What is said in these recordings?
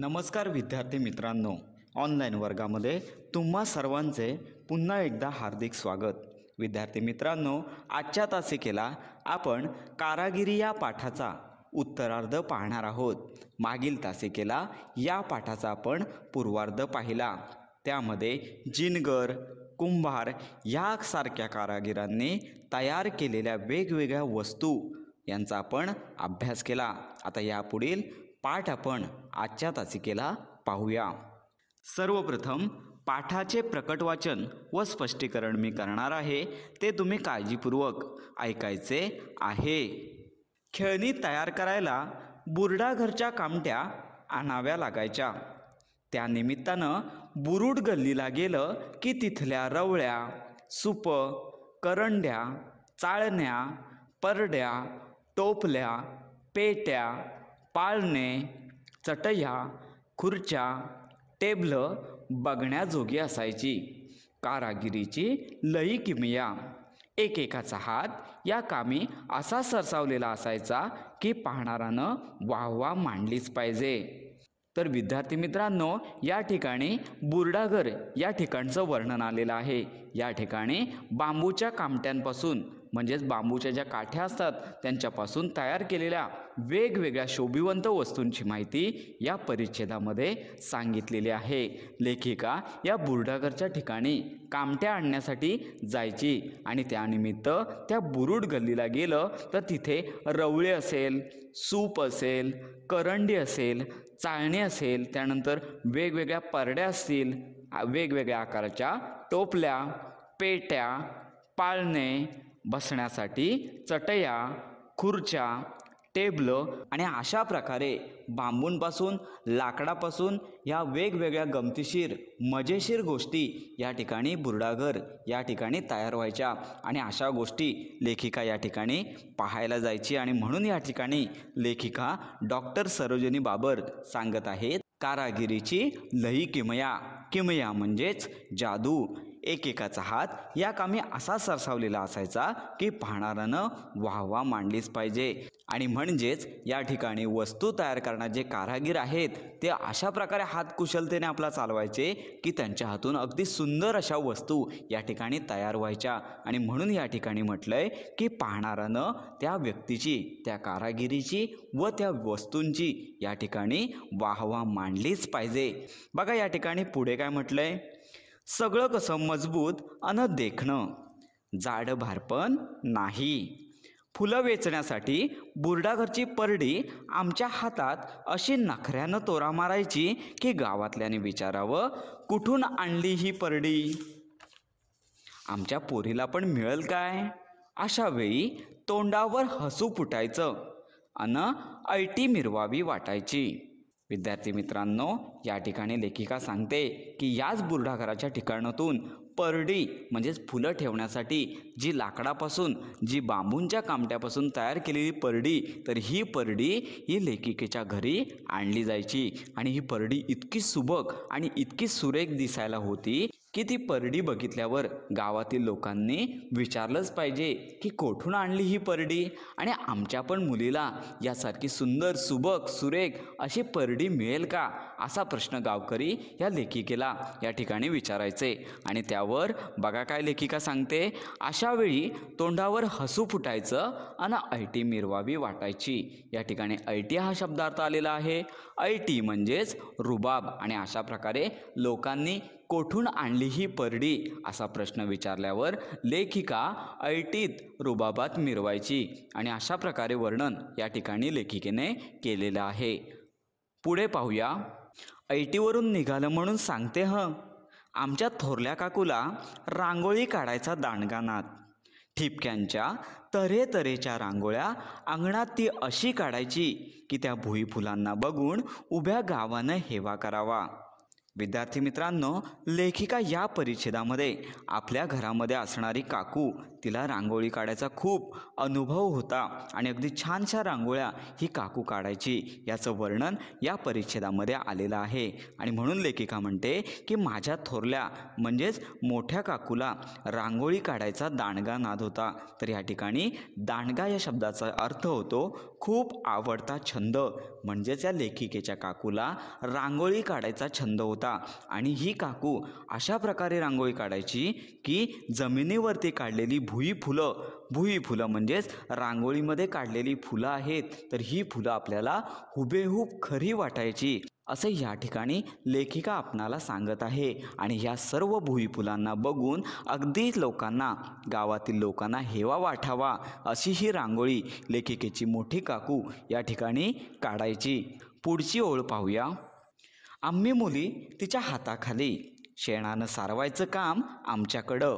नमस्कार विद्यार्थी मित्रांनो ऑनलाईन वर्गामध्ये तुम्हा सर्वांचे पुन्हा एकदा हार्दिक स्वागत विद्यार्थी मित्रांनो आजच्या तासिकेला आपण कारागिरी या पाठाचा उत्तरार्ध पाहणार आहोत मागील तासिकेला या पाठाचा आपण पूर्वार्ध पाहिला त्यामध्ये जिनगर कुंभार यासारख्या कारागिरांनी तयार केलेल्या वेगवेगळ्या वस्तू यांचा आपण अभ्यास केला आता यापुढील पाठ आपण आजच्या तासिकेला पाहूया सर्वप्रथम पाठाचे प्रकट वाचन व स्पष्टीकरण मी करणार आहे ते तुम्ही काळजीपूर्वक ऐकायचे आहे खेळणी तयार करायला बुरडा घरच्या कामट्या आणाव्या लागायच्या त्यानिमित्तानं बुरुड गल्लीला गेलं की तिथल्या रवळ्या सुप करंड्या चाळण्या परड्या टोपल्या पेट्या पाळणे चटया खुर्च्या टेबल बघण्याजोगी असायची कारागिरीची लई किमया एकेकाचा हात या कामी असा सरसावलेला असायचा की पाहणारानं वाहवा मांडलीच पाहिजे तर विद्यार्थी मित्रांनो या ठिकाणी बुरडागर या ठिकाणचं वर्णन आलेलं आहे या ठिकाणी बांबूच्या कामट्यांपासून म्हणजेच बांबूच्या ज्या काठ्या असतात त्यांच्यापासून तयार केलेल्या वेगवेगळ्या शोभिवंत वस्तूंची माहिती या परिच्छेदामध्ये सांगितलेली आहे लेखिका या बुरडागरच्या ठिकाणी कामट्या आणण्यासाठी जायची आणि त्यानिमित्त त्या बुरुड गल्लीला गेलं तर तिथे रवळे असेल सूप असेल करंडी असेल चाळणी असेल त्यानंतर वेगवेगळ्या परड्या असतील वेगवेगळ्या आकाराच्या टोपल्या पेट्या पाळणे बसण्यासाठी चटया खुर्च्या टेबलं आणि अशा प्रकारे बांबूंपासून लाकडापासून या वेगवेगळ्या गमतीशीर मजेशीर गोष्टी या ठिकाणी बुरडाघर या ठिकाणी तयार व्हायच्या आणि अशा गोष्टी लेखिका या ठिकाणी पाहायला जायची आणि म्हणून या ठिकाणी लेखिका डॉक्टर सरोजिनी बाबर सांगत आहेत कारागिरीची लई किमया किमया म्हणजेच जादू एकेकाचा हात या कामी असा सरसावलेला असायचा की पाहणाऱ्यानं वाहवा मांडलीच पाहिजे आणि म्हणजेच या ठिकाणी वस्तू तयार करणारे जे कारागीर आहेत ते अशा प्रकारे हात कुशलतेने आपला चालवायचे की त्यांच्या हातून अगदी सुंदर अशा वस्तू या ठिकाणी तयार व्हायच्या आणि म्हणून या ठिकाणी म्हटलंय की पाहणाऱ्यानं त्या व्यक्तीची त्या कारागिरीची व त्या वस्तूंची या ठिकाणी वाहवा मांडलीच पाहिजे बघा या ठिकाणी पुढे काय म्हटलंय सगळं कसं मजबूत अन देखणं जाड भारपण नाही फुलं वेचण्यासाठी बुरडाघरची परडी आमच्या हातात अशी नखऱ्यानं तोरा मारायची की गावातल्याने विचारावं कुठून आणली ही परडी आमच्या पोरीला पण मिळेल काय अशा वेळी तोंडावर हसू फुटायचं अन ऐटी मिरवावी वाटायची विद्यार्थी मित्रांनो या ठिकाणी लेखिका सांगते की याच बुरढाघराच्या ठिकाणातून परडी म्हणजेच फुलं ठेवण्यासाठी जी लाकडापासून जी बांबूंच्या कामट्यापासून तयार केलेली परडी तर ही परडी ही लेखिकेच्या घरी आणली जायची आणि ही परडी इतकी सुबक आणि इतकी सुरेख दिसायला होती की ती परडी बघितल्यावर गावातील लोकांनी विचारलंच पाहिजे की कोठून आणली ही परडी आणि आमच्या पण मुलीला यासारखी सुंदर सुबक सुरेख अशी परडी मिळेल का असा प्रश्न गावकरी या लेखिकेला या ठिकाणी विचारायचे आणि त्यावर बघा काय लेखिका सांगते अशा वेळी तोंडावर हसू फुटायचं आणि ऐटी मिरवावी वाटायची या ठिकाणी ऐटी हा शब्दार्थ आलेला आहे ऐटी म्हणजेच रुबाब आणि अशा प्रकारे लोकांनी कोठून आणली ही परडी असा प्रश्न विचारल्यावर लेखिका ऐटीत रुबाबात मिरवायची आणि अशा प्रकारे वर्णन या ठिकाणी लेखिकेने केलेलं आहे पुढे पाहूया ऐटीवरून निघालं म्हणून सांगते हं आमच्या थोरल्या काकूला रांगोळी काढायचा दांडगा नाद ठिपक्यांच्या तऱ्हे रांगोळ्या अंगणात ती अशी काढायची की त्या भुईफुलांना बघून उभ्या गावानं हेवा करावा विद्यार्थी मित्रांनो लेखिका या परिच्छेदामध्ये आपल्या घरामध्ये असणारी काकू तिला रांगोळी काढायचा खूप अनुभव होता आणि अगदी छानशा रांगोळ्या ही काकू काढायची याचं वर्णन या परिच्छेदामध्ये आलेलं आहे आणि म्हणून लेखिका म्हणते की माझ्या थोरल्या म्हणजेच मोठ्या काकूला रांगोळी काढायचा दांडगा नाद होता तर या ठिकाणी दांडगा या शब्दाचा अर्थ होतो खूप आवडता छंद म्हणजेच या लेखिकेच्या काकूला रांगोळी काढायचा छंद होता आणि ही काकू अशा प्रकारे रांगोळी काढायची की जमिनीवरती काढलेली भुई फुलं भुई फुलं म्हणजेच रांगोळीमध्ये काढलेली फुलं आहेत तर ही फुलं आपल्याला हुबेहूब खरी वाटायची असे या ठिकाणी लेखिका आपणाला सांगत आहे आणि ह्या सर्व भुईफुलांना बघून अगदी लोकांना गावातील लोकांना हेवा वाटावा अशी ही रांगोळी लेखिकेची मोठी काकू या ठिकाणी काढायची पुढची ओळ पाहूया आम्ही मुली तिच्या हाताखाली शेणानं सारवायचं काम आमच्याकडं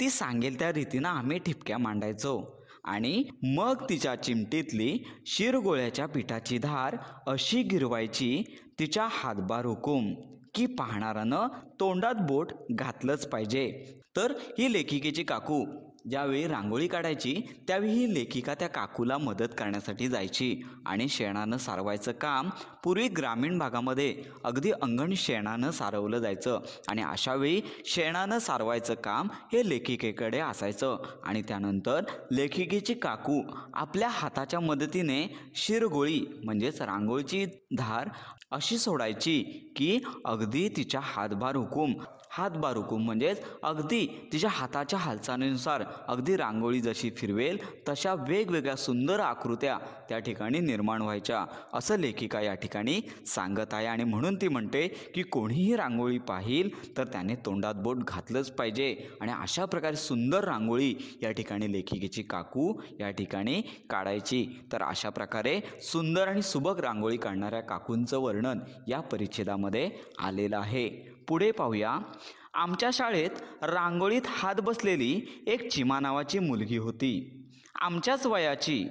ती सांगेल त्या रीतीनं आम्ही ठिपक्या मांडायचो आणि मग तिच्या चिमटीतली शिरगोळ्याच्या पिठाची धार अशी गिरवायची तिच्या हातभार हुकूम की पाहणारानं तोंडात बोट घातलंच पाहिजे तर ही लेखिकेची काकू ज्यावेळी रांगोळी काढायची त्यावेळी ही लेखिका त्या काकूला मदत करण्यासाठी जायची आणि शेणानं सारवायचं काम पूर्वी ग्रामीण भागामध्ये अगदी अंगण शेणानं सारवलं जायचं आणि अशावेळी शेणानं सारवायचं काम हे लेखिकेकडे असायचं आणि त्यानंतर लेखिकेची काकू आपल्या हाताच्या मदतीने शिरगोळी म्हणजेच रांगोळीची धार अशी सोडायची की अगदी तिच्या हातभार हुकूम हातबार हुकूम म्हणजेच अगदी तिच्या हाताच्या हालचालीनुसार अगदी रांगोळी जशी फिरवेल तशा वेगवेगळ्या सुंदर आकृत्या त्या ठिकाणी निर्माण व्हायच्या असं लेखिका या ठिकाणी सांगत आहे आणि म्हणून ती म्हणते की कोणीही रांगोळी पाहिल तर त्याने तोंडात बोट घातलंच पाहिजे आणि अशा प्रकारे सुंदर रांगोळी या ठिकाणी लेखिकेची काकू या ठिकाणी काढायची तर अशा प्रकारे सुंदर आणि सुबक रांगोळी काढणाऱ्या काकूंचं वर्णन या परिच्छेदामध्ये आलेलं आहे पुढे पाहूया आमच्या शाळेत रांगोळीत हात बसलेली एक चिमा नावाची मुलगी होती आमच्याच वयाची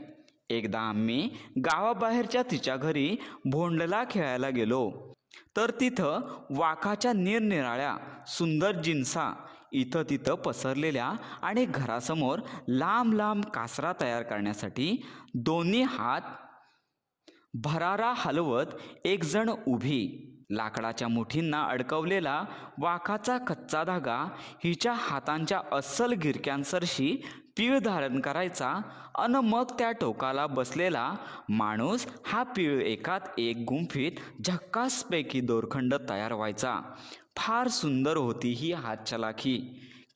एकदा आम्ही गावाबाहेरच्या तिच्या घरी भोंडला खेळायला गेलो तर तिथं वाखाच्या निरनिराळ्या सुंदर जिन्सा इथं तिथं पसरलेल्या आणि घरासमोर लांब लांब कासरा तयार करण्यासाठी दोन्ही हात भरारा हलवत एकजण उभी लाकडाच्या मुठींना अडकवलेला वाखाचा कच्चा धागा हिच्या हातांच्या अस्सल गिरक्यांसरशी पीळ धारण करायचा अन मग त्या टोकाला बसलेला माणूस हा पीळ एकात एक गुंफीत झक्कासपैकी दोरखंड तयार व्हायचा फार सुंदर होती ही हातचलाखी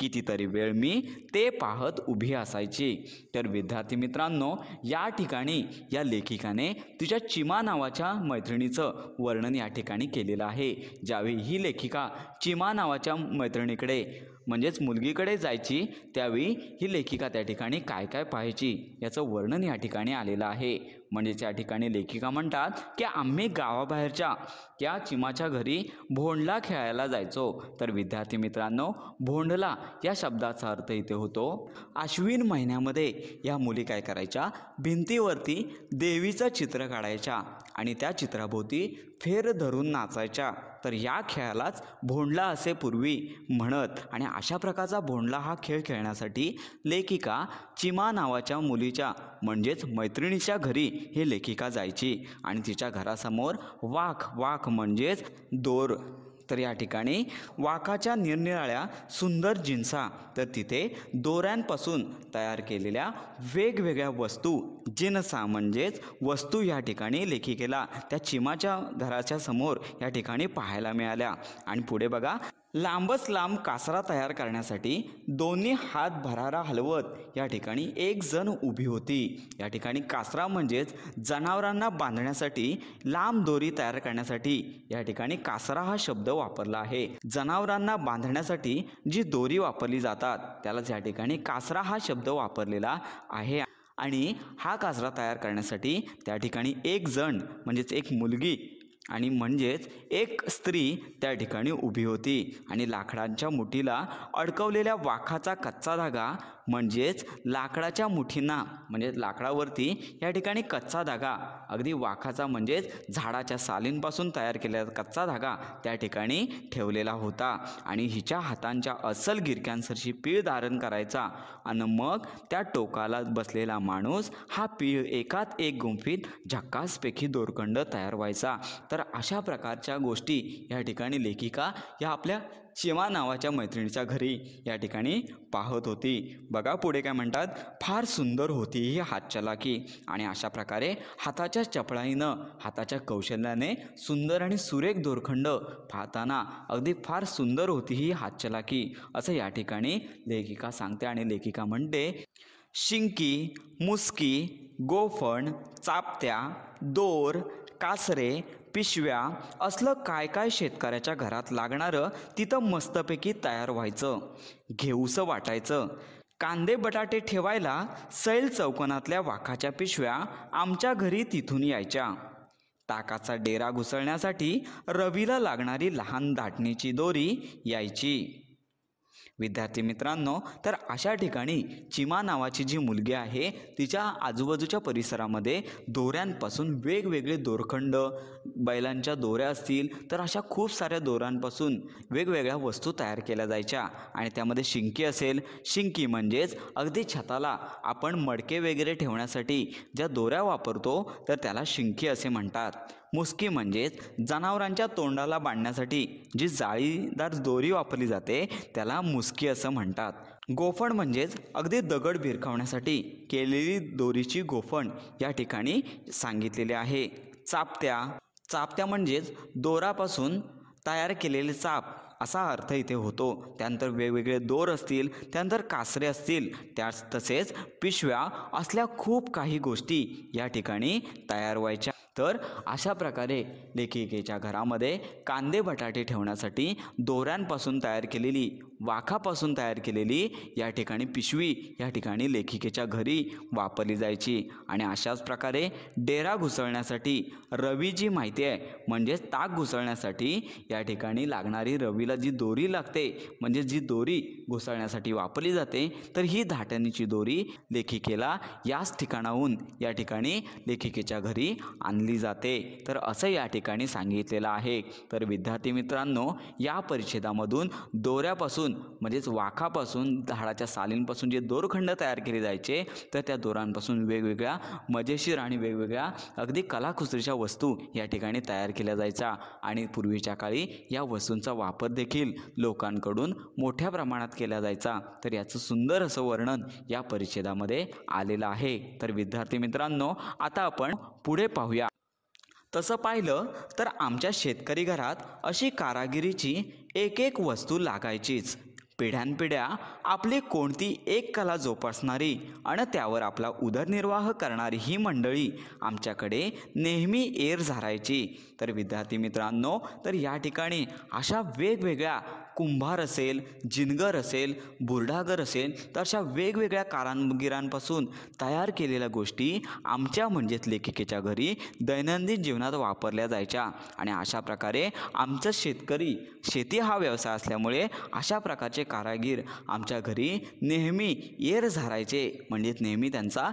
कितीतरी वेळ मी ते पाहत उभी असायची तर विद्यार्थी मित्रांनो या ठिकाणी या लेखिकाने तिच्या चिमा नावाच्या मैत्रिणीचं वर्णन या ठिकाणी केलेलं आहे ज्यावेळी ही लेखिका चिमा नावाच्या मैत्रिणीकडे म्हणजेच मुलगीकडे जायची त्यावेळी ही लेखिका त्या ठिकाणी काय काय पाहायची याचं वर्णन या ठिकाणी आलेलं आहे म्हणजेच या ठिकाणी लेखिका म्हणतात की आम्ही गावाबाहेरच्या त्या चिमाच्या घरी भोंडला खेळायला जायचो तर विद्यार्थी मित्रांनो भोंडला या शब्दाचा अर्थ इथे होतो आश्विन महिन्यामध्ये या मुली काय करायच्या भिंतीवरती देवीचं चित्र काढायच्या आणि त्या चित्राभोवती फेर धरून नाचायच्या तर या खेळालाच भोंडला असे पूर्वी म्हणत आणि अशा प्रकारचा भोंडला हा खेळ खेळण्यासाठी लेखिका चिमा नावाच्या मुलीच्या म्हणजेच मैत्रिणीच्या घरी हे लेखिका जायची आणि तिच्या घरासमोर वाख वाख म्हणजेच दोर तर या ठिकाणी वाकाच्या निरनिराळ्या सुंदर जिन्सा तर तिथे दोऱ्यांपासून तयार केलेल्या वेगवेगळ्या वस्तू जिनसा म्हणजेच वस्तू या ठिकाणी लेखिकेला त्या चिमाच्या घराच्या समोर या ठिकाणी पाहायला मिळाल्या आणि पुढे बघा लांबच लांब कासरा तयार करण्यासाठी दोन्ही हात भरारा हलवत या ठिकाणी एक जण उभी होती या ठिकाणी कासरा म्हणजेच जनावरांना बांधण्यासाठी लांब दोरी तयार करण्यासाठी या ठिकाणी कासरा हा शब्द वापरला आहे जनावरांना बांधण्यासाठी जी दोरी वापरली जातात त्यालाच या ठिकाणी कासरा हा शब्द वापरलेला आहे आणि हा कासरा तयार करण्यासाठी त्या ठिकाणी एक जण म्हणजेच एक मुलगी आणि म्हणजेच एक स्त्री त्या ठिकाणी उभी होती आणि लाकडांच्या मुठीला अडकवलेल्या वाखाचा कच्चा धागा म्हणजेच लाकडाच्या मुठींना म्हणजे लाकडावरती या ठिकाणी कच्चा धागा अगदी वाखाचा म्हणजेच झाडाच्या सालींपासून तयार केलेला कच्चा धागा त्या ठिकाणी ठेवलेला होता आणि हिच्या हातांच्या असल गिरक्यांसरशी पीळ धारण करायचा आणि मग त्या टोकाला बसलेला माणूस हा पीळ एकात एक गुंफीत झक्कासपैकी दोरखंड तयार व्हायचा तर अशा प्रकारच्या गोष्टी या ठिकाणी लेखिका या आपल्या चिमा नावाच्या मैत्रिणीच्या घरी या ठिकाणी पाहत होती बघा पुढे काय म्हणतात फार सुंदर होती ही हातचलाकी आणि अशा प्रकारे हाताच्या चपळाईनं हाताच्या कौशल्याने सुंदर आणि सुरेख दोरखंड पाहताना अगदी फार सुंदर होती ही हातचलाकी असं या ठिकाणी लेखिका सांगते आणि लेखिका म्हणते शिंकी मुसकी गोफण चापत्या दोर कासरे पिशव्या असलं काय काय शेतकऱ्याच्या घरात लागणारं तिथं मस्तपैकी तयार व्हायचं घेऊसं वाटायचं कांदे बटाटे ठेवायला सैल चौकोनातल्या वाखाच्या पिशव्या आमच्या घरी तिथून यायच्या ताकाचा डेरा घुसळण्यासाठी रवीला लागणारी लहान दाटणीची दोरी यायची विद्यार्थी मित्रांनो तर अशा ठिकाणी चिमा नावाची जी मुलगी आहे तिच्या आजूबाजूच्या परिसरामध्ये दोऱ्यांपासून वेगवेगळे दोरखंड बैलांच्या दोऱ्या असतील तर अशा खूप साऱ्या दोऱ्यांपासून वेगवेगळ्या वस्तू तयार केल्या जायच्या आणि त्यामध्ये शिंकी असेल शिंकी म्हणजेच अगदी छताला आपण मडके वगैरे ठेवण्यासाठी ज्या दोऱ्या वापरतो तर त्याला शिंकी असे म्हणतात मुसकी म्हणजेच जनावरांच्या तोंडाला बांधण्यासाठी जी जाळीदार दोरी वापरली जाते त्याला मुसकी असं म्हणतात गोफण म्हणजेच अगदी दगड भिरकावण्यासाठी केलेली दोरीची गोफण या ठिकाणी सांगितलेली आहे चापत्या चापत्या म्हणजेच दोरापासून तयार केलेले चाप असा अर्थ इथे होतो त्यानंतर वेगवेगळे दोर असतील त्यानंतर कासरे असतील त्याच तसेच पिशव्या असल्या खूप काही गोष्टी या ठिकाणी तयार व्हायच्या तर अशा प्रकारे लेखिकेच्या घरामध्ये कांदे बटाटे ठेवण्यासाठी दोऱ्यांपासून तयार केलेली वाखापासून तयार केलेली या ठिकाणी पिशवी या ठिकाणी लेखिकेच्या घरी वापरली जायची आणि अशाच प्रकारे डेरा घुसळण्यासाठी रवी जी माहिती आहे म्हणजेच ताक घुसळण्यासाठी या ठिकाणी लागणारी रवीला जी दोरी लागते म्हणजे जी दोरी घुसळण्यासाठी वापरली जाते तर ही धाटणीची दोरी लेखिकेला याच ठिकाणाहून या ठिकाणी लेखिकेच्या घरी आण मानली जाते तर असं या ठिकाणी सांगितलेलं आहे तर विद्यार्थी मित्रांनो या परिच्छेदामधून दोऱ्यापासून म्हणजेच वाखापासून झाडाच्या सालींपासून जे दोरखंड तयार केले जायचे तर त्या दोरांपासून वेगवेगळ्या मजेशीर आणि वेगवेगळ्या अगदी कलाकुसरीच्या वस्तू या ठिकाणी तयार केल्या जायच्या आणि पूर्वीच्या काळी या वस्तूंचा वापर देखील लोकांकडून मोठ्या प्रमाणात केला जायचा तर याचं सुंदर असं वर्णन या परिच्छेदामध्ये आलेलं आहे तर विद्यार्थी मित्रांनो आता आपण पुढे पाहूया तसं पाहिलं तर आमच्या शेतकरी घरात अशी कारागिरीची एक एक वस्तू लागायचीच पिढ्यानपिढ्या आपली कोणती एक कला जोपासणारी आणि त्यावर आपला उदरनिर्वाह करणारी ही मंडळी आमच्याकडे नेहमी एर झारायची तर विद्यार्थी मित्रांनो तर या ठिकाणी अशा वेगवेगळ्या कुंभार असेल जिनगर असेल बुरडागर असेल तर अशा वेगवेगळ्या कारागिरांपासून तयार केलेल्या गोष्टी आमच्या म्हणजेच लेखिकेच्या घरी दैनंदिन जीवनात वापरल्या जायच्या आणि अशा प्रकारे आमचं शेतकरी शेती हा व्यवसाय असल्यामुळे अशा प्रकारचे कारागीर आमच्या घरी नेहमी येर झारायचे म्हणजेच नेहमी त्यांचा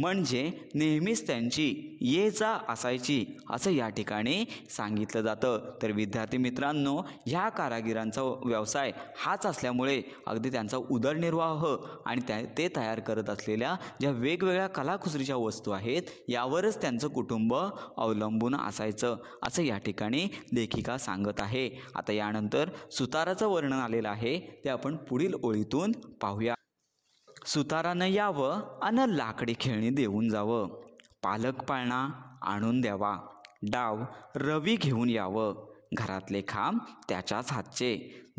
म्हणजे नेहमीच त्यांची ये जा असायची असं या ठिकाणी सांगितलं जातं तर विद्यार्थी मित्रांनो ह्या कारागिरांचा व्यवसाय हाच असल्यामुळे अगदी त्यांचा उदरनिर्वाह हो आणि त्या ते तयार करत असलेल्या ज्या वेगवेगळ्या कलाकुसरीच्या वस्तू आहेत यावरच त्यांचं कुटुंब अवलंबून असायचं असं या ठिकाणी लेखिका सांगत आहे आता यानंतर सुताराचं वर्णन आलेलं आहे ते आपण पुढील ओळीतून पाहूया सुतारानं यावं आणि लाकडी खेळणी देऊन जावं पालक पाळणा आणून द्यावा डाव रवी घेऊन यावं घरातले खांब त्याच्याच हातचे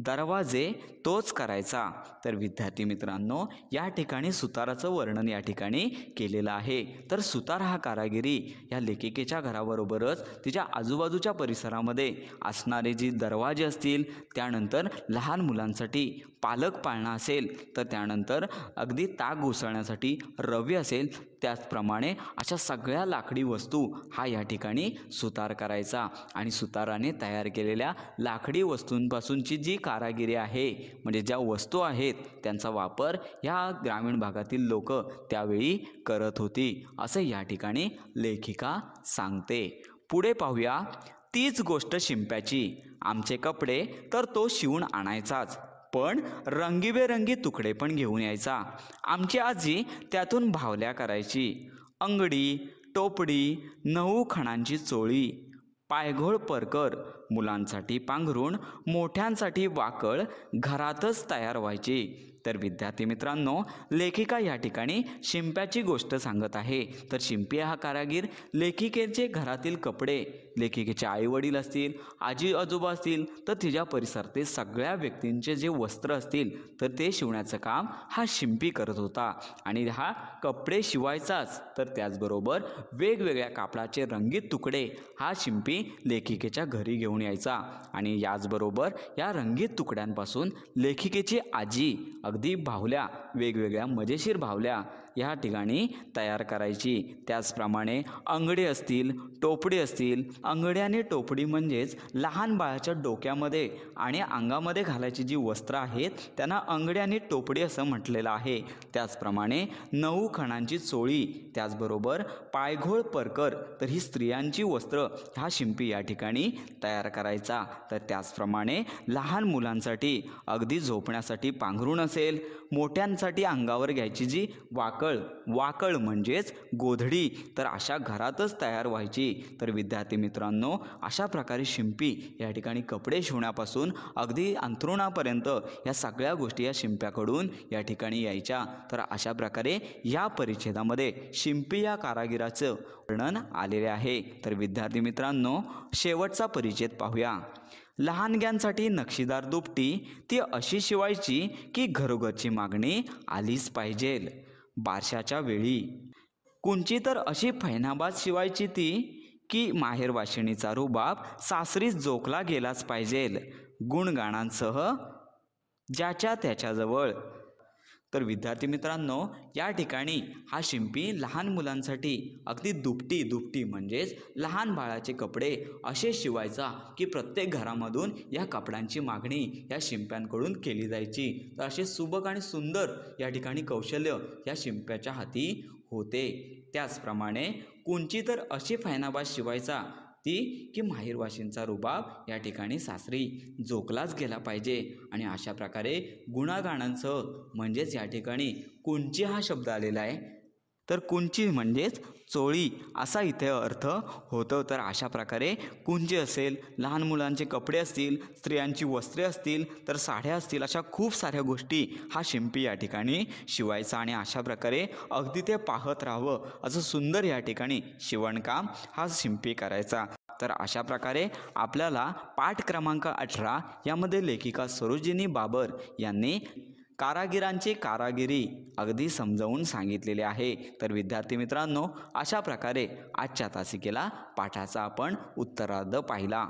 दरवाजे तोच करायचा तर विद्यार्थी मित्रांनो या ठिकाणी सुताराचं वर्णन या ठिकाणी केलेलं आहे तर सुतार हा कारागिरी या लेखिकेच्या घराबरोबरच तिच्या आजूबाजूच्या परिसरामध्ये असणारे जी दरवाजे असतील त्यानंतर लहान मुलांसाठी पालक पाळणा असेल तर त्यानंतर अगदी ताक घुसळण्यासाठी रव्य असेल त्याचप्रमाणे अशा सगळ्या लाकडी वस्तू हा या ठिकाणी सुतार करायचा आणि सुताराने तयार केलेल्या लाकडी वस्तूंपासूनची जी कारागिरी आहे म्हणजे ज्या वस्तू आहेत त्यांचा वापर ह्या ग्रामीण भागातील लोक त्यावेळी करत होती असं या ठिकाणी लेखिका सांगते पुढे पाहूया तीच गोष्ट शिंप्याची आमचे कपडे तर तो शिवून आणायचाच पण रंगीबेरंगी तुकडे पण घेऊन यायचा आमची आजी त्यातून भावल्या करायची अंगडी टोपडी नऊ खणांची चोळी पायघोळ परकर मुलांसाठी पांघरून मोठ्यांसाठी वाकळ घरातच तयार व्हायची तर विद्यार्थी मित्रांनो लेखिका या ठिकाणी शिंप्याची गोष्ट सांगत आहे तर शिंपी हा कारागीर लेखिकेचे घरातील कपडे लेखिकेचे आईवडील असतील आजी आजोबा असतील तर तिच्या परिसरातील सगळ्या व्यक्तींचे जे वस्त्र असतील तर ते शिवण्याचं काम हा शिंपी करत होता आणि हा कपडे शिवायचाच तर त्याचबरोबर वेगवेगळ्या कापडाचे रंगीत तुकडे हा शिंपी लेखिकेच्या घरी घेऊन यायचा आणि याचबरोबर या रंगीत तुकड्यांपासून लेखिकेची आजी अगदी भावल्या वेगवेगळ्या मजेशीर भावल्या ह्या ठिकाणी तयार करायची त्याचप्रमाणे अंगडी असतील टोपडी असतील अंगड्याने आणि टोपडी म्हणजेच लहान बाळाच्या डोक्यामध्ये आणि अंगामध्ये घालायची जी वस्त्र आहेत त्यांना अंगडी आणि टोपडी असं म्हटलेलं आहे त्याचप्रमाणे नऊ खणांची चोळी त्याचबरोबर पायघोळ परकर तर ही स्त्रियांची वस्त्र हा शिंपी या ठिकाणी तयार करायचा तर त्याचप्रमाणे लहान मुलांसाठी अगदी झोपण्यासाठी पांघरूण असेल मोठ्यांसाठी अंगावर घ्यायची जी वाकड वाकळ वाकळ म्हणजेच गोधडी तर अशा घरातच तयार व्हायची तर विद्यार्थी मित्रांनो अशा प्रकारे शिंपी या ठिकाणी कपडे शिवण्यापासून अगदी अंथरुणापर्यंत या सगळ्या गोष्टी या शिंप्याकडून या ठिकाणी यायच्या तर अशा प्रकारे या परिच्छेदामध्ये शिंपी या कारागिराचं वर्णन आलेले आहे तर विद्यार्थी मित्रांनो शेवटचा परिच्छेद पाहूया लहानग्यांसाठी नक्षीदार दुपटी ती अशी शिवायची की घरोघरची मागणी आलीच पाहिजेल बारशाच्या वेळी कुंची तर अशी फैनाबाद शिवायची ती की माहेरवाशिणीचा रुबाब सासरीच जोखला गेलाच पाहिजेल गुणगाणांसह ज्याच्या त्याच्याजवळ तर विद्यार्थी मित्रांनो या ठिकाणी हा शिंपी लहान मुलांसाठी अगदी दुपटी दुपटी म्हणजेच लहान बाळाचे कपडे असे शिवायचा की प्रत्येक घरामधून या कपड्यांची मागणी या शिंप्यांकडून केली जायची तर असे सुबक आणि सुंदर या ठिकाणी कौशल्य या शिंप्याच्या हाती होते त्याचप्रमाणे कोणची तर अशी फॅनाबाज शिवायचा ती की माहीरवाशींचा रुबाब या ठिकाणी सासरी झोकलाच गेला पाहिजे आणि अशा प्रकारे गुणागाणांसह म्हणजेच या ठिकाणी कोणची हा शब्द आलेला आहे तर कुंची म्हणजेच चोळी असा इथे अर्थ होतो तर अशा प्रकारे कुंजी असेल लहान मुलांचे कपडे असतील स्त्रियांची वस्त्रे असतील तर साड्या असतील अशा खूप साऱ्या गोष्टी हा शिंपी या ठिकाणी शिवायचा आणि अशा प्रकारे अगदी ते पाहत राहावं असं सुंदर या ठिकाणी शिवणकाम हा शिंपी करायचा तर अशा प्रकारे आपल्याला पाठ क्रमांक अठरा यामध्ये लेखिका सरोजिनी बाबर यांनी कारागिरांची कारागिरी अगदी समजावून सांगितलेली आहे तर विद्यार्थी मित्रांनो अशा प्रकारे आजच्या तासिकेला पाठाचा आपण उत्तरार्ध पाहिला